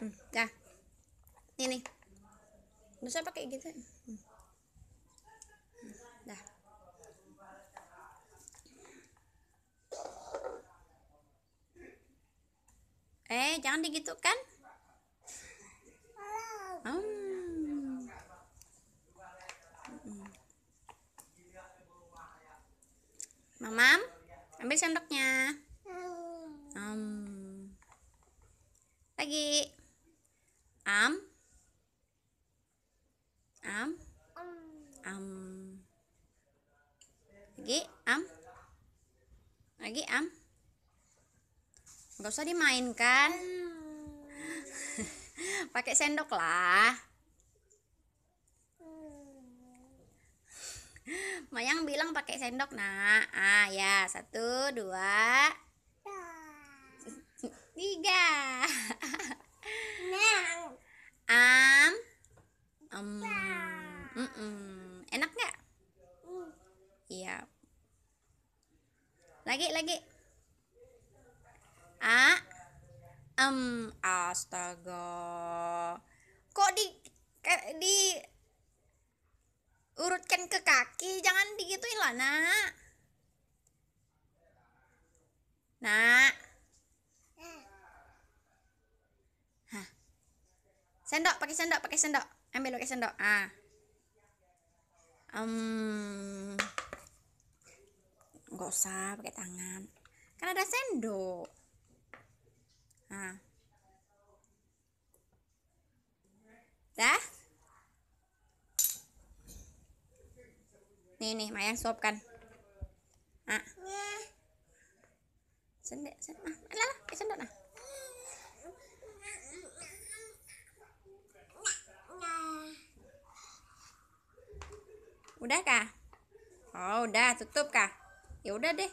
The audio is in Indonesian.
hmm. nah ini nih bisa pakai gitu hmm. hmm eh jangan digitu kan hmm. hmm. mamam ambil sendoknya hmm. lagi am am am lagi am lagi am nggak usah dimainkan pakai sendok lah Mayang bilang pakai sendok nak. Ah ya satu dua ya. tiga. Mm -mm. Enak nggak? Iya. Lagi lagi. Ah, um, astaga. Kok di ke, di urutkan ke kaki, jangan digituin lah nak. Nak. Sendok, pakai sendok, pakai sendok. Ambil pakai sendok. Ah um, nggak usah pakai tangan kan ada sendok nah dah nih nih mayang suapkan ah sendok sendok ah, lah udah kah oh udah tutup kah ya udah deh